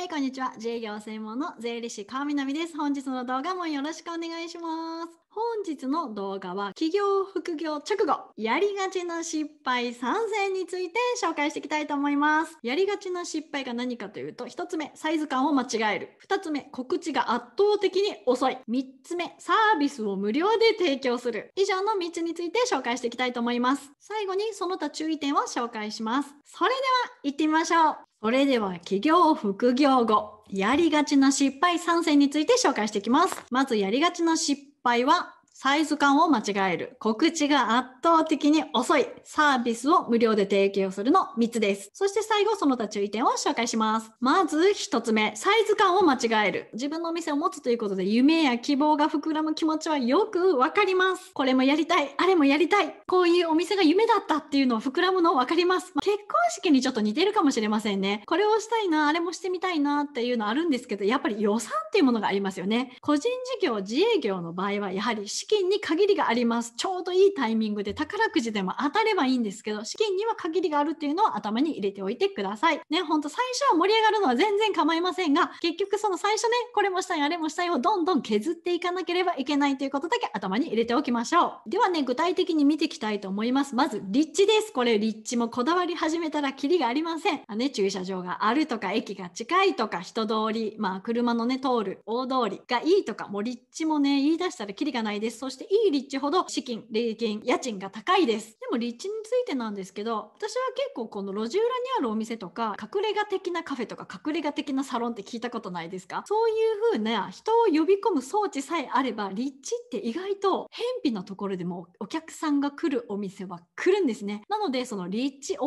はい、こんにちは。自営業専門の税理士川南です。本日の動画もよろしくお願いします。本日の動画は企業副業直後やりがちな失敗3選について紹介していきたいと思いますやりがちな失敗が何かというと1つ目サイズ感を間違える2つ目告知が圧倒的に遅い3つ目サービスを無料で提供する以上の3つについて紹介していきたいと思います最後にその他注意点を紹介しますそれでは行ってみましょうそれでは企業副業後やりがちな失敗3選について紹介していきますまずやりがちな失敗敗はサイズ感を間違える、告知が圧倒的に遅い、サービスを無料で提供するの3つです。そして最後、その他注意点を紹介します。まず1つ目、サイズ感を間違える。自分のお店を持つということで、夢や希望が膨らむ気持ちはよくわかります。これもやりたい、あれもやりたい、こういうお店が夢だったっていうのを膨らむの分かります。ま結婚式にちょっと似てるかもしれませんね。これをしたいな、あれもしてみたいなっていうのあるんですけど、やっぱり予算っていうものがありますよね。個人事業、自営業の場合は、やはり資金に限りがありますちょうどいいタイミングで宝くじでも当たればいいんですけど資金には限りがあるっていうのを頭に入れておいてくださいねほんと最初は盛り上がるのは全然構いませんが結局その最初ねこれもしたいあれもしたいをどんどん削っていかなければいけないということだけ頭に入れておきましょうではね具体的に見ていきたいと思いますまず立地ですこれ立地もこだわり始めたらキリがありませんあね駐車場があるとか駅が近いとか人通りまあ車のね通る大通りがいいとかもう立地もね言い出したらキリがないですですそしていい立地ほど資金礼金家賃が高いですでも立地についてなんですけど私は結構この路地裏にあるお店とか隠れ家的なカフェとか隠れ家的なサロンって聞いたことないですかそういう風な人を呼び込む装置さえあれば立地って意外と偏僻なところでもお客さんが来るお店は来るんですねなのでその立地大通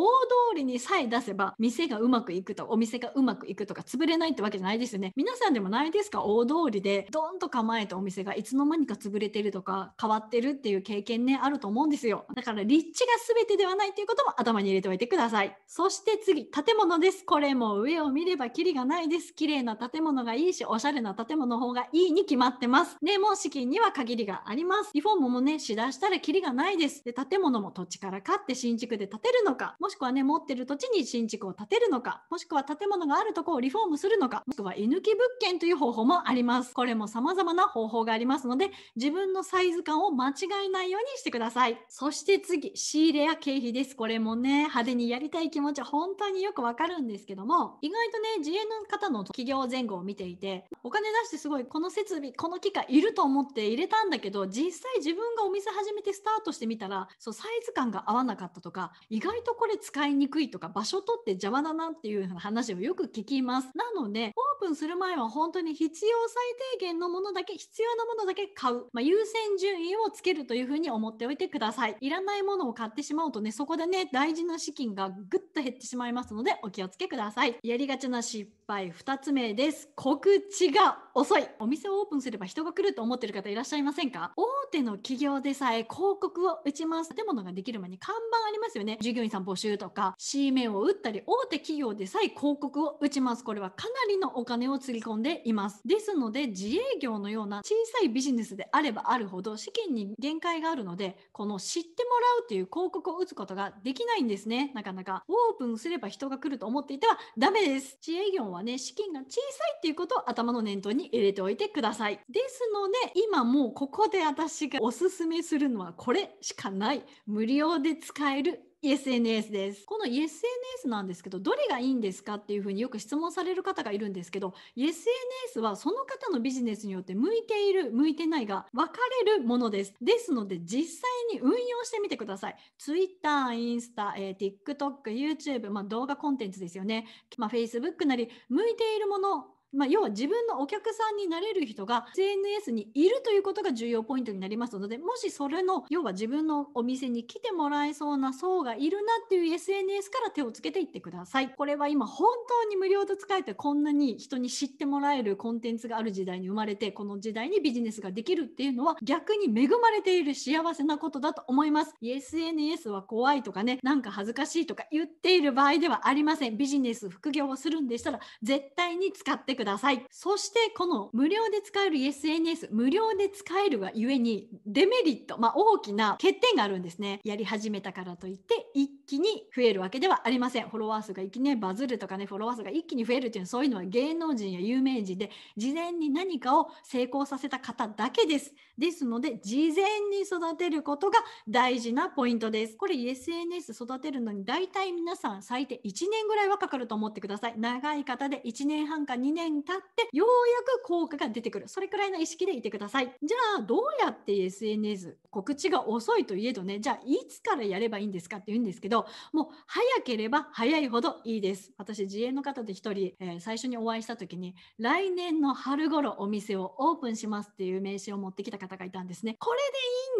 りにさえ出せば店がうまくいくとお店がうまくいくとか潰れないってわけじゃないですよね皆さんでもないですか大通りでドンと構えたお店がいつの間にか潰れてるとか変わってるっていう経験ねあると思うんですよだから立地が全てではないということも頭に入れておいてくださいそして次建物ですこれも上を見ればキリがないです綺麗な建物がいいしおしゃれな建物の方がいいに決まってますでも資金には限りがありますリフォームもねしだしたらキリがないですで建物も土地から買って新築で建てるのかもしくはね持ってる土地に新築を建てるのかもしくは建物があるとこをリフォームするのかもしくは居抜き物件という方法もありますこれも様々な方法がありますので自分のサイズ感を間違えないようにしてください。そして次、仕入れや経費です。これもね、派手にやりたい気持ちは本当によくわかるんですけども、意外とね、自営の方の企業前後を見ていて、お金出してすごいこの設備、この機械いると思って入れたんだけど、実際自分がお店始めてスタートしてみたら、そう、サイズ感が合わなかったとか、意外とこれ使いにくいとか、場所取って邪魔だなっていう話をよく聞きます。なので、オープンする前は本当に必要最低限のものだけ、必要なものだけ買う。まあ、優先先順位をつけるというふうに思っておいてくださいいらないものを買ってしまうとねそこでね大事な資金がぐっと減ってしまいますのでお気をつけくださいやりがちな失敗2つ目です告知が遅いお店をオープンすれば人が来ると思ってる方いらっしゃいませんか大手の企業でさえ広告を打ちます建物ができる前に看板ありますよね従業員さん募集とか C 面を打ったり大手企業でさえ広告を打ちますこれはかなりのお金をつぎ込んでいますですので自営業のような小さいビジネスであればあるほど資金に限界があるのでこの知ってもらうという広告を打つことができないんですねなかなかオープンすれば人が来ると思っていてはダメです自営業はね、資金が小さいっていうことを頭の念頭に入れておいてください。ですので、今もうここで私がおすすめするのはこれしかない。無料で使える SNS です。この SNS なんですけど、どれがいいんですかっていうふうによく質問される方がいるんですけど、SNS はその方のビジネスによって向いている、向いてないが分かれるものです。ですので、実際に運用してみてください。Twitter、インスタ、えー、TikTok、YouTube、まあ、動画コンテンツですよね。まあ、Facebook なり、向いているものまあ、要は自分のお客さんになれる人が SNS にいるということが重要ポイントになりますので、もしそれの、要は自分のお店に来てもらえそうな層がいるなっていう SNS から手をつけていってください。これは今本当に無料で使えてこんなに人に知ってもらえるコンテンツがある時代に生まれて、この時代にビジネスができるっていうのは逆に恵まれている幸せなことだと思います。SNS は怖いとかね、なんか恥ずかしいとか言っている場合ではありません。ビジネス、副業をするんでしたら絶対に使ってください。ください。そしてこの無料で使える SNS 無料で使えるがゆえにデメリット、まあ、大きな欠点があるんですね。やり始めたからといって一気に増えるわけではありません。フォロワー数が一気にバズるとかねフォロワー数が一気に増えるっていうのはそういうのは芸能人や有名人で事前に何かを成功させた方だけです。ですので事前に育てることが大事なポイントです。これ SNS 育てるのに大体皆さん最低1年ぐらいはかかると思ってください。長い方で1年半か2年年経ってようやく効果が出てくるそれくらいの意識でいてくださいじゃあどうやって SNS 告知が遅いといえどねじゃあいつからやればいいんですかって言うんですけどもう早ければ早いほどいいです私自営の方で1人、えー、最初にお会いした時に来年の春頃お店をオープンしますっていう名刺を持ってきた方がいたんですねこれ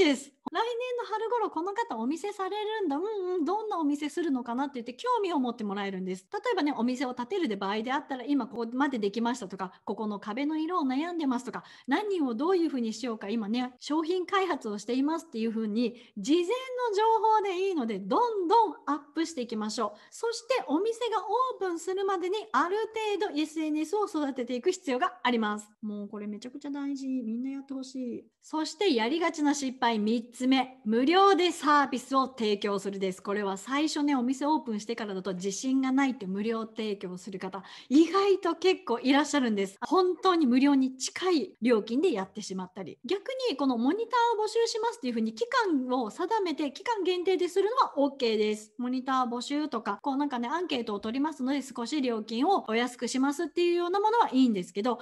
でいいんです来年の春頃この方お店されるんだうん、うんのお店するのかなって言って興味を持ってもらえるんです。例えばね、お店を建てるで場合であったら、今ここまでできましたとか、ここの壁の色を悩んでますとか、何をどういうふうにしようか、今ね、商品開発をしていますっていうふうに、事前の情報でいいので、どんどんアップしていきましょう。そしてお店がオープンするまでに、ある程度 SNS を育てていく必要があります。もうこれめちゃくちゃ大事。みんなやってほしい。そしてやりがちな失敗3つ目、無料でサービスを提供するです。これは最初ねお店オープンしてからだと自信がないって無料提供する方意外と結構いらっしゃるんです本当に無料に近い料金でやってしまったり逆にこのモニターを募集しますっていうふうに期間を定めて期間限定でするのは OK ですモニター募集とかこうなんかねアンケートを取りますので少し料金をお安くしますっていうようなものはいいんですけど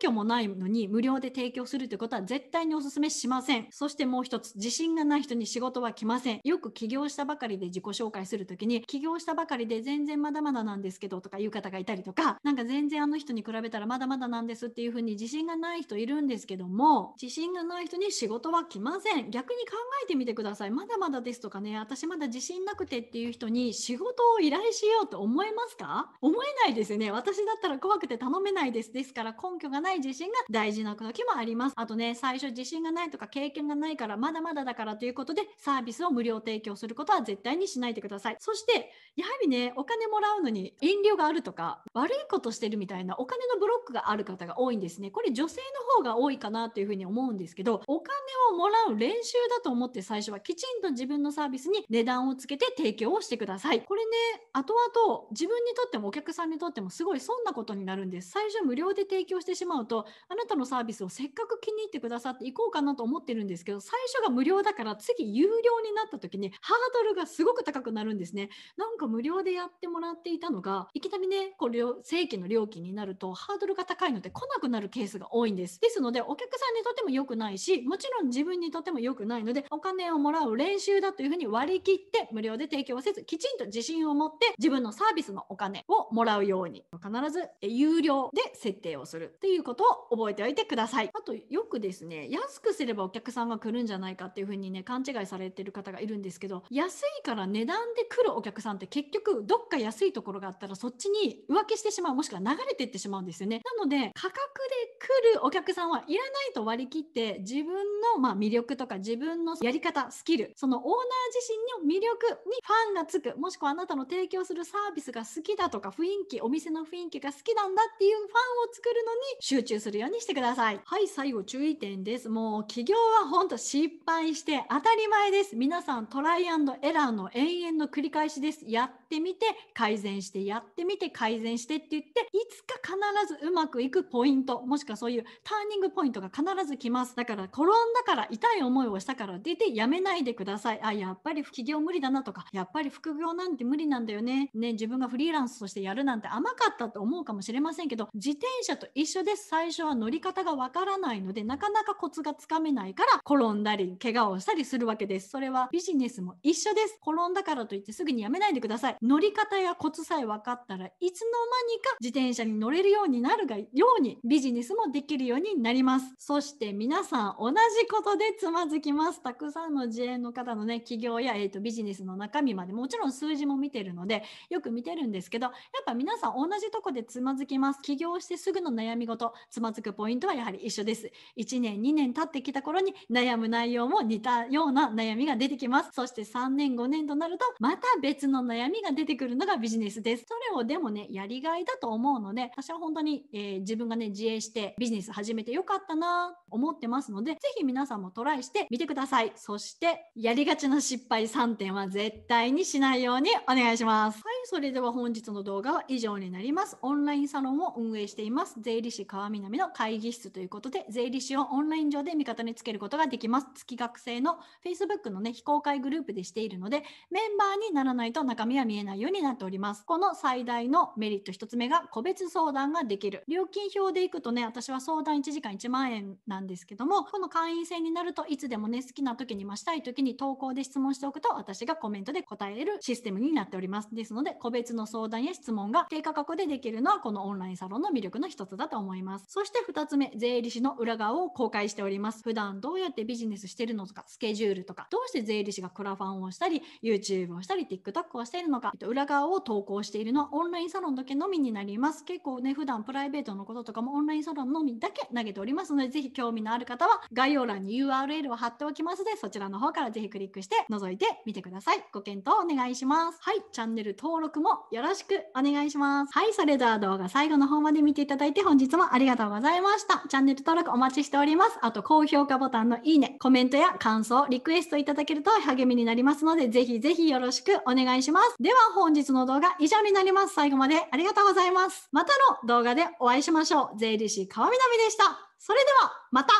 根拠もないのに無料で提供するということは絶対にお勧めしませんそしてもう一つ自信がない人に仕事は来ませんよく起業したばかりで自己紹紹介する時に起業したばかりで全然まだまだなんですけどとかいう方がいたりとかなんか全然あの人に比べたらまだまだなんですっていう風に自信がない人いるんですけども自信がない人に仕事は来ません逆に考えてみてくださいまだまだですとかね私まだ自信なくてっていう人に仕事を依頼しようと思えますか思えないですよね私だったら怖くて頼めないですですから根拠がない自信が大事な時もありますあとね最初自信がないとか経験がないからまだまだだからということでサービスを無料提供することは絶対にしないでてください。そして、やはりね、お金もらうのに遠慮があるとか、悪いことしてるみたいなお金のブロックがある方が多いんですね。これ女性の方が多いかなというふうに思うんですけど、お金をもらう練習だと思って最初はきちんと自分のサービスに値段をつけて提供をしてください。これね、後々自分にとってもお客さんにとってもすごい損なことになるんです。最初無料で提供してしまうと、あなたのサービスをせっかく気に入ってくださっていこうかなと思ってるんですけど、最初が無料だから次有料になった時にハードルがすごく高くくなるんですね。なんか無料でやってもらっていたのが、いきなりね、これを正規の料金になるとハードルが高いので来なくなるケースが多いんです。ですので、お客さんにとっても良くないし、もちろん自分にとっても良くないので、お金をもらう練習だというふうに割り切って無料で提供せず、きちんと自信を持って自分のサービスのお金をもらうように、必ず有料で設定をするっていうことを覚えておいてください。あと、よくですね、安くすればお客さんが来るんじゃないかっていうふうにね、勘違いされてる方がいるんですけど、安いから値段んでくるお客さんって結局どっか安いところがあったらそっちに浮気してしまうもしくは流れていってしまうんですよねなので価格で来るお客さんはいらないと割り切って自分のま魅力とか自分のやり方スキルそのオーナー自身の魅力にファンがつくもしくはあなたの提供するサービスが好きだとか雰囲気お店の雰囲気が好きなんだっていうファンを作るのに集中するようにしてくださいはい最後注意点ですもう起業は本当失敗して当たり前です皆さんトライエラーの延々の繰り返しです。やってみて、改善して、やってみて、改善してって言って、いつか必ずうまくいくポイント、もしくはそういうターニングポイントが必ず来ます。だから、転んだから、痛い思いをしたから出て、やめないでください。あ、やっぱり副業無理だなとか、やっぱり副業なんて無理なんだよね。ね、自分がフリーランスとしてやるなんて甘かったと思うかもしれませんけど、自転車と一緒です。最初は乗り方がわからないので、なかなかコツがつかめないから、転んだり、怪我をしたりするわけです。それはビジネスも一緒です。転んだからといってすぐにやめないでください乗り方やコツさえ分かったらいつの間にか自転車に乗れるようになるがようにビジネスもできるようになりますそして皆さん同じことでつまずきますたくさんの自営の方のね企業や、えーと、とビジネスの中身までもちろん数字も見てるのでよく見てるんですけどやっぱ皆さん同じとこでつまずきます起業してすぐの悩み事つまずくポイントはやはり一緒です1年2年経ってきた頃に悩む内容も似たような悩みが出てきますそして3年5年となるとまた別の悩みが出てくるのがビジネスです。それをでもね、やりがいだと思うので、私は本当に、えー、自分がね、自営してビジネス始めてよかったなと思ってますので、ぜひ皆さんもトライしてみてください。そして、やりがちな失敗3点は絶対にしないようにお願いします。それでは本日の動画は以上になります。オンラインサロンを運営しています。税理士川南の会議室ということで、税理士をオンライン上で味方につけることができます。月学生の Facebook のね、非公開グループでしているので、メンバーにならないと中身は見えないようになっております。この最大のメリット1つ目が、個別相談ができる。料金表でいくとね、私は相談1時間1万円なんですけども、この会員制になるといつでもね、好きな時に、ましたい時に投稿で質問しておくと、私がコメントで答えるシステムになっております。ですので、で個別の相談や質問が低価格でできるのはこのオンラインサロンの魅力の一つだと思いますそして2つ目税理士の裏側を公開しております普段どうやってビジネスしてるのとかスケジュールとかどうして税理士がクラファンをしたり YouTube をしたり TikTok をしているのか、えっと、裏側を投稿しているのはオンラインサロンだけのみになります結構ね普段プライベートのこととかもオンラインサロンのみだけ投げておりますのでぜひ興味のある方は概要欄に URL を貼っておきますのでそちらの方からぜひクリックして覗いてみてくださいご検討お願いしますはいチャンネル登録登録もよろしくお願いします。はい、それでは動画最後の方まで見ていただいて本日もありがとうございました。チャンネル登録お待ちしております。あと、高評価ボタンのいいね、コメントや感想、リクエストいただけると励みになりますので、ぜひぜひよろしくお願いします。では本日の動画以上になります。最後までありがとうございます。またの動画でお会いしましょう。税理士川南でした。それでは、また